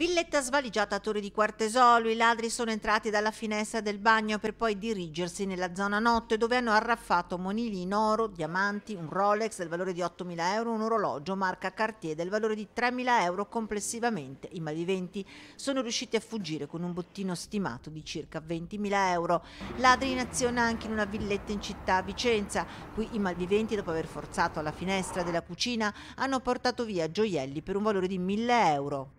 Villetta svaligiata a Torre di Quartesolo, i ladri sono entrati dalla finestra del bagno per poi dirigersi nella zona notte dove hanno arraffato monili in oro, diamanti, un Rolex del valore di 8.000 euro, un orologio marca Cartier del valore di 3.000 euro complessivamente. I malviventi sono riusciti a fuggire con un bottino stimato di circa 20.000 euro. Ladri in azione anche in una villetta in città a Vicenza. Qui i malviventi, dopo aver forzato la finestra della cucina, hanno portato via gioielli per un valore di 1.000 euro.